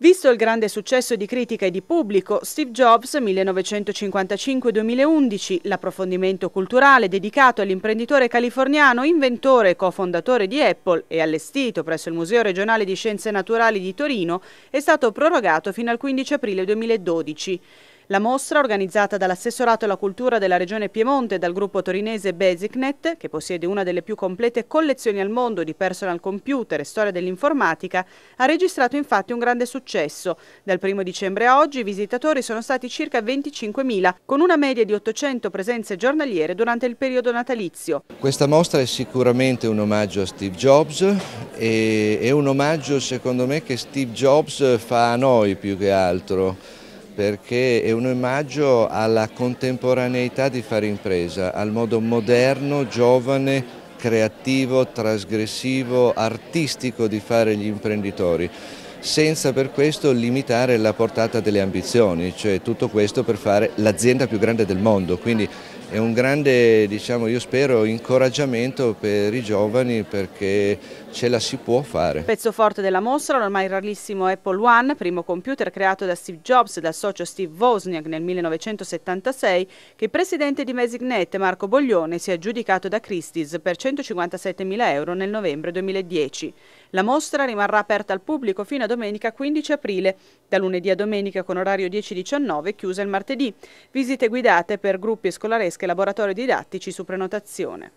Visto il grande successo di critica e di pubblico, Steve Jobs 1955-2011, l'approfondimento culturale dedicato all'imprenditore californiano, inventore e cofondatore di Apple e allestito presso il Museo regionale di Scienze Naturali di Torino, è stato prorogato fino al 15 aprile 2012. La mostra, organizzata dall'assessorato alla cultura della regione Piemonte e dal gruppo torinese BasicNet, che possiede una delle più complete collezioni al mondo di personal computer e storia dell'informatica, ha registrato infatti un grande successo. Dal 1 dicembre a oggi i visitatori sono stati circa 25.000, con una media di 800 presenze giornaliere durante il periodo natalizio. Questa mostra è sicuramente un omaggio a Steve Jobs e è un omaggio secondo me che Steve Jobs fa a noi più che altro perché è un omaggio alla contemporaneità di fare impresa, al modo moderno, giovane, creativo, trasgressivo, artistico di fare gli imprenditori senza per questo limitare la portata delle ambizioni, cioè tutto questo per fare l'azienda più grande del mondo, quindi è un grande, diciamo, io spero, incoraggiamento per i giovani perché ce la si può fare. Pezzo forte della mostra, l'ormai rarissimo Apple One, primo computer creato da Steve Jobs e dal socio Steve Wozniak nel 1976, che il presidente di Mesignet, Marco Boglione, si è aggiudicato da Christie's per 157 mila euro nel novembre 2010. La mostra rimarrà aperta al pubblico fino a domenica 15 aprile, da lunedì a domenica con orario 10-19, chiusa il martedì. Visite guidate per gruppi scolareschi e laboratori didattici su prenotazione.